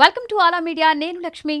welcome to ఆలా media నేను Lakshmi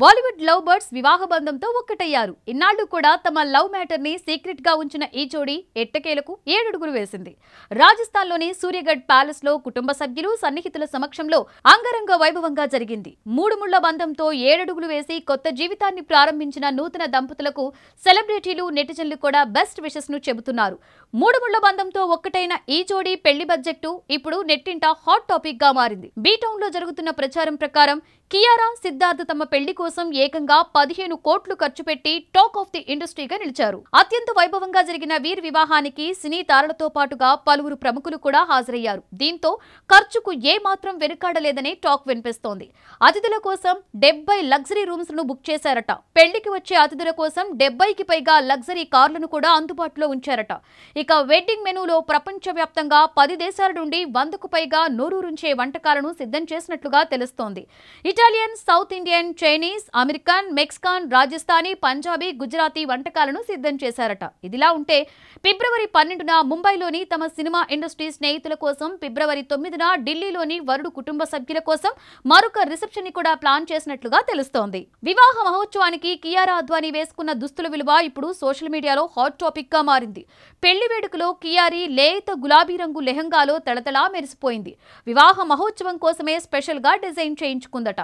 Bollywood love birds వివాహ బంధంతో ఒక్కటయ్యారు ఇన్నాళ్లు కూడా తమ లవ్ మ్యాటర్ ని సీక్రెట్ గా ఉంచిన ఈ జోడీ ఎట్టకేలకు ఏడుగురు వేసింది రాజస్థాన్ లోని సూర్యగఢ్ ప్యాలెస్ లో కుటుంబ సభ్యులు సన్నిహితుల సమక్షంలో అంగరంగ వైభవంగా జరిగింది మూడు ముళ్ల బంధంతో ఏడడుగులు వేసి కొత్త జీవితాన్ని ప్రారంభించిన నూతన దంపతులకు సెలబ్రిటీలు నెటిజన్లు కూడా బెస్ట్ విషెస్ ను చెబుతున్నారు మూడు ముళ్ల బంధంతో ఒక్కటైన ఈ జోడీ పెళ్లి బడ్జెక్టు ఇప్పుడు నెట్టింట హాట్ టాపిక్ గా మారింది బీటౌన్ లో జరుగుతున్న ప్రచారం ప్రకారం కియారా సిద్ధార్థ్ తమ పెళ్లి కోసం ఏకంగా పదిహేను కోట్లు ఖర్చు పెట్టి టాక్ ఆఫ్ ది ఇండస్ట్రీగా నిలిచారు అత్యంత వైభవంగా జరిగిన వీర్ వివాహానికి సినీ తారలతో పాటుగా పలువురు ప్రముఖులు కూడా హాజరయ్యారు దీంతో ఖర్చుకు ఏమాత్రం వెనుకాడలేదని టాక్ వినిపిస్తోంది అతిథుల కోసం డెబ్బై లగ్జరీ రూమ్స్ ను బుక్ చేశారట పెళ్లికి వచ్చే అతిథుల కోసం డెబ్బైకి పైగా లగ్జరీ కార్లను కూడా అందుబాటులో ఉంచారట ఇక వెడ్డింగ్ మెనూలో వ్యాప్తంగా పది దేశాల నుండి వందకు పైగా నోరూరుంచే వంటకాలను సిద్ధం చేసినట్లుగా తెలుస్తోంది Italian South Indian Chinese Chinese American Mexican Rajasthani Punjabi Gujarati వంటకాలను సిద్ధం చేశారట ఇదిలా ఉంటే ఫిబ్రవరి పన్నెండున ముంబైలోని తమ సినిమా ఇండస్ట్రీ స్నేహితుల కోసం ఫిబ్రవరి తొమ్మిదిన ఢిల్లీలోని వరుడు కుటుంబ సభ్యుల కోసం మరొక రిసెప్షన్ ని కూడా ప్లాన్ చేసినట్లుగా తెలుస్తోంది వివాహ మహోత్సవానికి కియారా అద్వానీ వేసుకున్న దుస్తుల విలువ ఇప్పుడు సోషల్ మీడియాలో హాట్ టాపిక్ గా మారింది పెళ్లి వేడుకలో కియారి లేత గులాబీ రంగు లెహంగాలో తళతళా మెరిసిపోయింది వివాహ మహోత్సవం కోసమే స్పెషల్ గా డిజైన్ చేయించుకుందట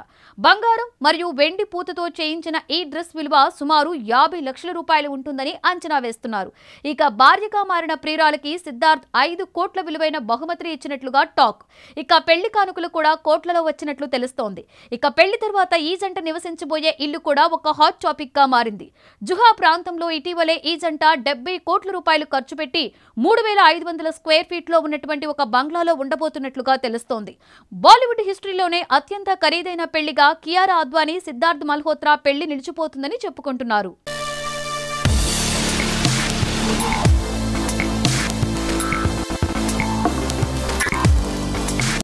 బంగారం మరియు వెండి వెండి పూతతో చేయించిన ఈ డ్రెస్ విలువ సుమారు యాభై లక్షల రూపాయలు ఉంటుందని అంచనా వేస్తున్నారు ఇక భార్యగా మారిన ప్రియురాలకి సిద్ధార్థ్ ఐదు కోట్ల విలువైన బహుమతి ఇచ్చినట్లుగా టాక్ ఇక పెళ్లి కానుకలు కూడా కోట్లలో వచ్చినట్లు తెలుస్తోంది ఇక పెళ్లి తర్వాత ఈ జంట నివసించబోయే ఇల్లు కూడా ఒక హాట్ టాపిక్ గా మారింది జుహా ప్రాంతంలో ఇటీవలే ఈ జంట డెబ్బై కోట్ల రూపాయలు ఖర్చు పెట్టి మూడు వేల ఐదు వందల స్క్వేర్ ఫీట్ లో ఉన్నటువంటి ఒక బంగ్లాలో ఉండబోతున్నట్లుగా తెలుస్తోంది బాలీవుడ్ హిస్టరీలోనే అత్యంత ఖరీదైన పెళ్లిగా కియారా అద్వానీ సిద్ధార్థ్ సిద్ధార్థ్ మల్హోత్రా పెళ్లి నిలిచిపోతుందని చెప్పుకుంటున్నారు